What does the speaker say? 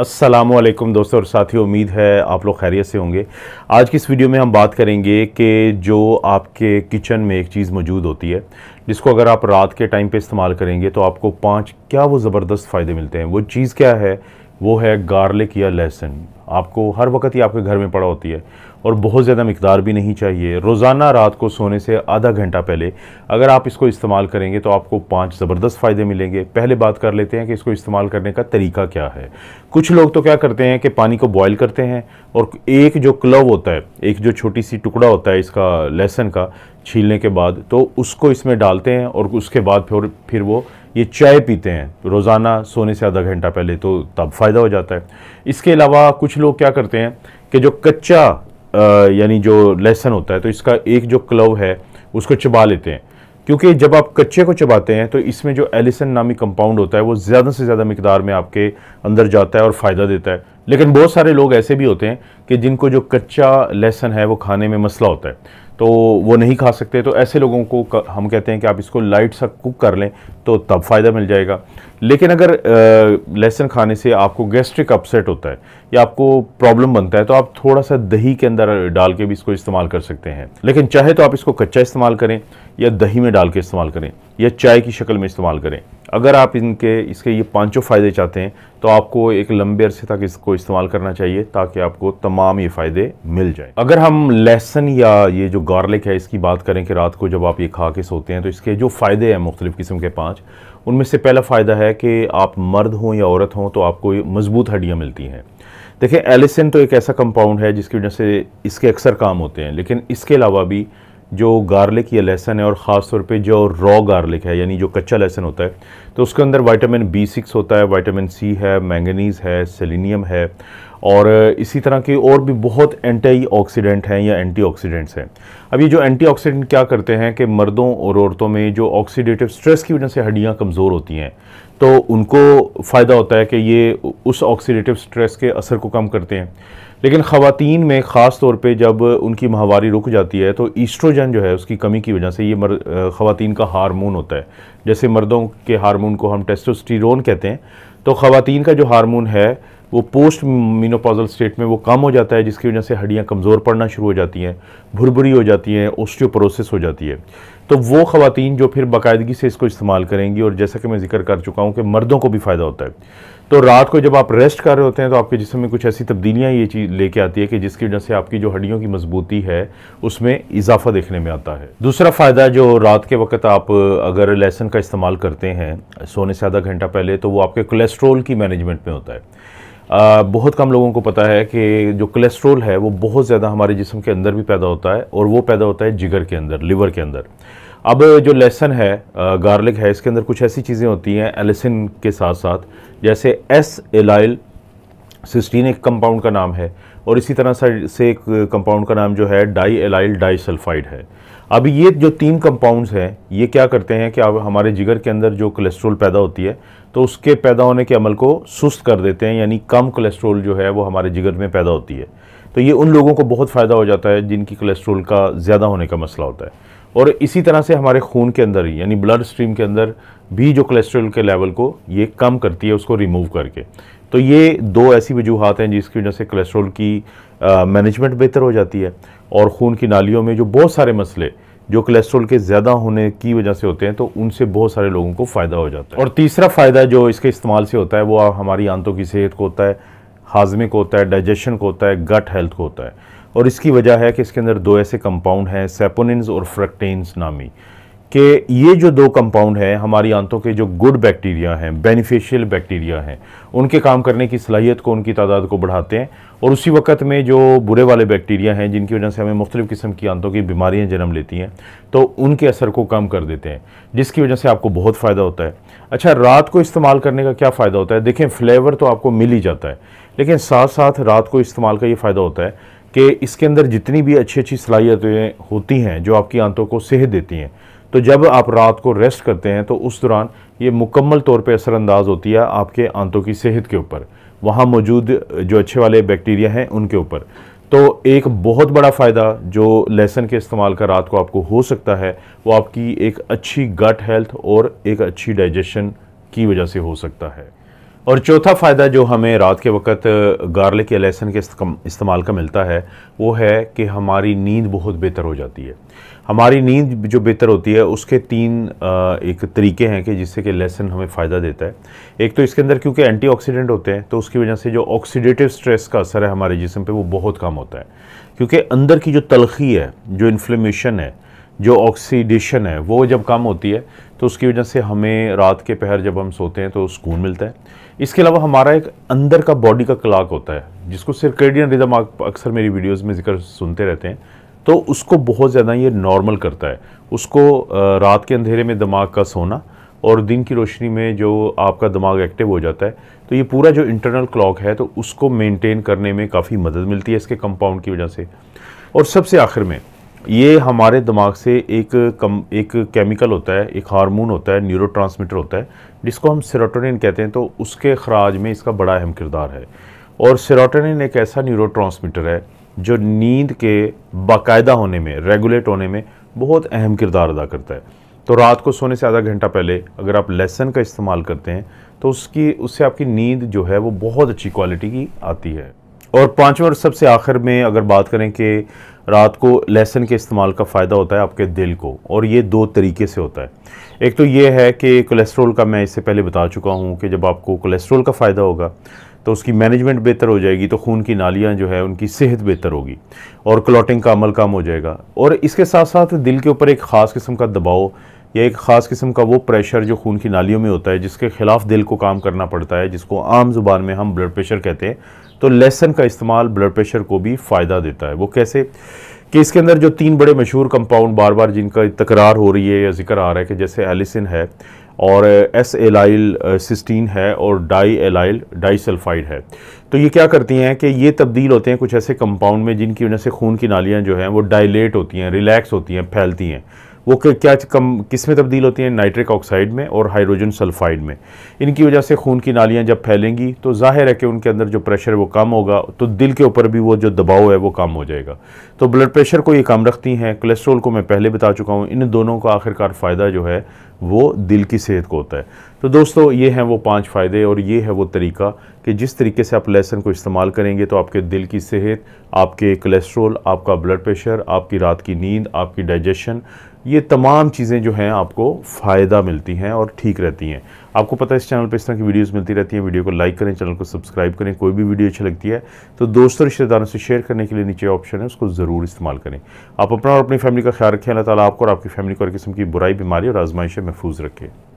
असलम दोस्तों और साथियों उम्मीद है आप लोग खैरियत से होंगे आज की इस वीडियो में हम बात करेंगे कि जो आपके किचन में एक चीज़ मौजूद होती है जिसको अगर आप रात के टाइम पे इस्तेमाल करेंगे तो आपको पांच क्या वो ज़बरदस्त फ़ायदे मिलते हैं वो चीज़ क्या है वो है गार्लिक या लहसुन आपको हर वक्त ही आपके घर में पड़ा होती है और बहुत ज़्यादा मकदार भी नहीं चाहिए रोज़ाना रात को सोने से आधा घंटा पहले अगर आप इसको इस्तेमाल करेंगे तो आपको पांच ज़बरदस्त फ़ायदे मिलेंगे पहले बात कर लेते हैं कि इसको इस्तेमाल करने का तरीका क्या है कुछ लोग तो क्या करते हैं कि पानी को बॉयल करते हैं और एक जो क्लव होता है एक जो छोटी सी टुकड़ा होता है इसका लहसन का छीलने के बाद तो उसको इसमें डालते हैं और उसके बाद फिर फिर वो ये चाय पीते हैं रोज़ाना सोने से आधा घंटा पहले तो तब फ़ायदा हो जाता है इसके अलावा कुछ लोग क्या करते हैं कि जो कच्चा यानी जो लहसन होता है तो इसका एक जो क्लव है उसको चबा लेते हैं क्योंकि जब आप कच्चे को चबाते हैं तो इसमें जो एलिसन नामी कंपाउंड होता है वो ज़्यादा से ज़्यादा मकदार में आपके अंदर जाता है और फ़ायदा देता है लेकिन बहुत सारे लोग ऐसे भी होते हैं कि जिनको जो कच्चा लहसन है वो खाने में मसला होता है तो वो नहीं खा सकते तो ऐसे लोगों को हम कहते हैं कि आप इसको लाइट सा कुक कर लें तो तब फ़ायदा मिल जाएगा लेकिन अगर लहसुन खाने से आपको गैस्ट्रिक अपसेट होता है या आपको प्रॉब्लम बनता है तो आप थोड़ा सा दही के अंदर डाल के भी इसको इस्तेमाल कर सकते हैं लेकिन चाहे तो आप इसको कच्चा इस्तेमाल करें या दही में डाल के इस्तेमाल करें या चाय की शक्ल में इस्तेमाल करें अगर आप इनके इसके ये पांचों फ़ायदे चाहते हैं तो आपको एक लंबे अरसे तक इसको इस्तेमाल करना चाहिए ताकि आपको तमाम ये फ़ायदे मिल जाएं अगर हम लहसन या ये जो गार्लिक है इसकी बात करें कि रात को जब आप ये खा के सोते हैं तो इसके जो फ़ायदे हैं मुख्तलिफ़ किस्म के पाँच उनमें से पहला फ़ायदा है कि आप मर्द हों या औरत हों तो आपको मज़बूत हड्डियाँ मिलती हैं देखिए एलिसन तो एक ऐसा कंपाउंड है जिसकी वजह से इसके अक्सर काम होते हैं लेकिन इसके अलावा भी जो गार्लिक या लहसन है और ख़ास तौर पे जो रॉ गार्लिक है यानी जो कच्चा लहसन होता है तो उसके अंदर वाइटामिन बी सिक्स होता है वाइटामिन सी है मैंगनीज़ है सेलिनियम है और इसी तरह के और भी बहुत एंटी ऑक्सीडेंट हैं या एंटी ऑक्सीडेंट्स हैं अब ये जो एंटी ऑक्सीडेंट क्या करते हैं कि मर्दों और औरतों में जो ऑक्सीडेटिव स्ट्रेस की वजह से हड्डियाँ कमज़ोर होती हैं तो उनको फ़ायदा होता है कि ये उस ऑक्सीडेटिव स्ट्रेस के असर को कम करते हैं लेकिन ख़वातीन में ख़ास तौर पर जब उनकी माहवारी रुक जाती है तो ईस्ट्रोजन जो है उसकी कमी की वजह से ये मर ख़वान का हारमोन होता है जैसे मर्दों के हारमोन को हम टेस्टोस्टिरोन कहते हैं तो ख़वान का जो हारमोन है वो पोस्ट मीनोपॉजल स्टेट में वो कम हो जाता है जिसकी वजह से हड्डियाँ कमज़ोर पड़ना शुरू हो जाती हैं भुरभुरी हो जाती हैं ओस्टियोपोरोसिस हो जाती है तो वो ख़वातीन जो फिर बाकायदगी से इसको इस्तेमाल करेंगी और जैसा कि मैं जिक्र कर चुका हूँ कि मर्दों को भी फ़ायदा होता है तो रात को जब आप रेस्ट कर रहे होते हैं तो आपके जिसम में कुछ ऐसी तब्दीलियाँ ये चीज़ लेके आती है कि जिसकी वजह से आपकी जो हड्डियों की मजबूती है उसमें इजाफा देखने में आता है दूसरा फ़ायदा जो रात के वक्त आप अगर लहसन का इस्तेमाल करते हैं सोने से आधा घंटा पहले तो वो आपके कोलेस्ट्रोल की मैनेजमेंट में होता है आ, बहुत कम लोगों को पता है कि जो कोलेस्ट्रोल है वो बहुत ज़्यादा हमारे जिसम के अंदर भी पैदा होता है और वो पैदा होता है जिगर के अंदर लिवर के अंदर अब जो लहसन है गार्लिक है इसके अंदर कुछ ऐसी चीज़ें होती हैं एलिसिन के साथ साथ जैसे एस एलाइल सिस्टीन एक कंपाउंड का नाम है और इसी तरह से एक कंपाउंड का नाम जो है डाई एलाइल डाई सल्फाइड है अब ये जो तीन कंपाउंड्स हैं ये क्या करते हैं कि अब हमारे जिगर के अंदर जो कोलेस्ट्रोल पैदा होती है तो उसके पैदा होने के अमल को सुस्त कर देते हैं यानी कम कोलेस्ट्रोल जो है वो हमारे जिगर में पैदा होती है तो ये उन लोगों को बहुत फ़ायदा हो जाता है जिनकी कोलेस्ट्रोल का ज़्यादा होने का मसला होता है और इसी तरह से हमारे खून के अंदर ही यानी ब्लड स्ट्रीम के अंदर भी जो कोलेस्ट्रोल के लेवल को ये कम करती है उसको रिमूव करके तो ये दो ऐसी वजूहत हैं जिसकी वजह से कोलेस्ट्रोल की मैनेजमेंट बेहतर हो जाती है और खून की नालियों में जो बहुत सारे मसले जो कोलेस्ट्रॉल के ज़्यादा होने की वजह से होते हैं तो उनसे बहुत सारे लोगों को फ़ायदा हो जाता है और तीसरा फ़ायदा जो इसके इस्तेमाल से होता है वो हमारी आंतों की सेहत को होता है हाजमे को होता है डाइजेशन को होता है गट हेल्थ को होता है और इसकी वजह है कि इसके अंदर दो ऐसे कंपाउंड हैं सेपोनिनस और फ्रक्टेन्स नामी कि ये जो दो कंपाउंड हैं हमारी आंतों के जो गुड बैक्टीरिया हैं बेनिफिशियल बैक्टीरिया हैं उनके काम करने की सलाहियत को उनकी तादाद को बढ़ाते हैं और उसी वक्त में जो बुरे वाले बैक्टीरिया हैं जिनकी वजह से हमें मुख्तलिफ़ किस्म की आंतों की बीमारियाँ जन्म लेती हैं तो उनके असर को कम कर देते हैं जिसकी वजह से आपको बहुत फ़ायदा होता है अच्छा रात को इस्तेमाल करने का क्या फ़ायदा होता है देखें फ्लेवर तो आपको मिल ही जाता है लेकिन साथ साथ रात को इस्तेमाल का ये फ़ायदा होता है कि इसके अंदर जितनी भी अच्छी अच्छी सलाहियतें होती हैं जो आपकी आंतों को सेहत देती हैं तो जब आप रात को रेस्ट करते हैं तो उस दौरान ये मुकम्मल तौर पे असरानंदाज होती है आपके आंतों की सेहत के ऊपर वहाँ मौजूद जो अच्छे वाले बैक्टीरिया हैं उनके ऊपर तो एक बहुत बड़ा फ़ायदा जो लहसन के इस्तेमाल का रात को आपको हो सकता है वो आपकी एक अच्छी गट हेल्थ और एक अच्छी डाइजेशन की वजह से हो सकता है और चौथा फ़ायदा जो हमें रात के वक्त गार्लिक या लहसन के इस्तेमाल का मिलता है वो है कि हमारी नींद बहुत बेहतर हो जाती है हमारी नींद जो बेहतर होती है उसके तीन एक तरीके हैं कि जिससे कि लहसन हमें फ़ायदा देता है एक तो इसके अंदर क्योंकि एंटीऑक्सीडेंट होते हैं तो उसकी वजह से जो ऑक्सीडेटिव स्ट्रेस का असर है हमारे जिसम पर वो बहुत कम होता है क्योंकि अंदर की जो तलखी है जो इन्फ्लेमेशन है जो ऑक्सीडेशन है वो जब कम होती है तो उसकी वजह से हमें रात के पहर जब हम सोते हैं तो सुकून मिलता है इसके अलावा हमारा एक अंदर का बॉडी का क्लाक होता है जिसको सिरकेडियन रिदम आप अक्सर मेरी वीडियोस में जिक्र सुनते रहते हैं तो उसको बहुत ज़्यादा ये नॉर्मल करता है उसको रात के अंधेरे में दिमाग का सोना और दिन की रोशनी में जो आपका दिमाग एक्टिव हो जाता है तो ये पूरा जो इंटरनल क्लॉक है तो उसको मेनटेन करने में काफ़ी मदद मिलती है इसके कंपाउंड की वजह से और सबसे आखिर में ये हमारे दिमाग से एक कम एक केमिकल होता है एक हार्मोन होता है न्यूरो होता है जिसको हम सेरोटोनिन कहते हैं तो उसके अखराज में इसका बड़ा अहम किरदार है और सेरोटोनिन एक ऐसा न्यूरो है जो नींद के बाकायदा होने में रेगुलेट होने में बहुत अहम किरदार अदा करता है तो रात को सोने से आधा घंटा पहले अगर आप लहसन का इस्तेमाल करते हैं तो उसकी उससे आपकी नींद जो है वो बहुत अच्छी क्वालिटी की आती है और पाँचवा और सबसे आखिर में अगर बात करें कि रात को लहसन के इस्तेमाल का फ़ायदा होता है आपके दिल को और ये दो तरीके से होता है एक तो ये है कि कोलेस्ट्रोल का मैं इससे पहले बता चुका हूँ कि जब आपको कोलेस्ट्रोल का फ़ायदा होगा तो उसकी मैनेजमेंट बेहतर हो जाएगी तो खून की नालियाँ जो है उनकी सेहत बेहतर होगी और क्लॉटिंग का अमल कम हो जाएगा और इसके साथ साथ दिल के ऊपर एक ख़ास किस्म का दबाव या एक ख़ास किस्म का वो प्रेशर जो खून की नालियों में होता है जिसके ख़िलाफ़ दिल को काम करना पड़ता है जिसको आम ज़ुबान में हम ब्लड प्रेशर कहते हैं तो लहसन का इस्तेमाल ब्लड प्रेशर को भी फ़ायदा देता है वो कैसे कि इसके अंदर जो तीन बड़े मशहूर कंपाउंड बार बार जिनका तकरार हो रही है या जिक्र आ रहा है कि जैसे एलिसिन है और एस एलाइल सिस्टीन है और डाई एलाइल डाई सल्फाइड है तो ये क्या करती हैं कि ये तब्दील होते हैं कुछ ऐसे कंपाउंड में जिनकी वजह से खून की नालियाँ जो हैं वो डायलेट होती हैं रिलैक्स होती हैं फैलती हैं वो क्या कम किस में तब्दील होती हैं नाइट्रिक ऑक्साइड में और हाइड्रोजन सल्फाइड में इनकी वजह से खून की नालियाँ जब फैलेंगी तो जाहिर है कि उनके अंदर जो प्रेशर है वो कम होगा तो दिल के ऊपर भी वो जो दबाव है वो कम हो जाएगा तो ब्लड प्रेशर को ये कम रखती हैं कोलेस्ट्रोल को मैं पहले बता चुका हूँ इन दोनों का आखिरकार फ़ायदा जो है वो दिल की सेहत को होता है तो दोस्तों ये हैं वो पाँच फ़ायदे और ये है वो तरीका कि जिस तरीके से आप लहसन को इस्तेमाल करेंगे तो आपके दिल की सेहत आपके कोलेस्ट्रोल आपका ब्लड प्रेशर आपकी रात की नींद आपकी डाइजेशन ये तमाम चीज़ें जो हैं आपको फ़ायदा मिलती हैं और ठीक रहती हैं आपको पता है इस चैनल पे इस तरह की वीडियोस मिलती रहती हैं वीडियो को लाइक करें चैनल को सब्सक्राइब करें कोई भी वीडियो अच्छी लगती है तो दोस्तों रिश्तेदारों से शेयर करने के लिए नीचे ऑप्शन है उसको ज़रूर इस्तेमाल करें आप अपना और अपनी फैमिली का ख्याल रखें अल्लाह ताला आपको और आपकी फैमिली को हर किस्म की बुराई बीमारी और आजमाइश महफूज रखें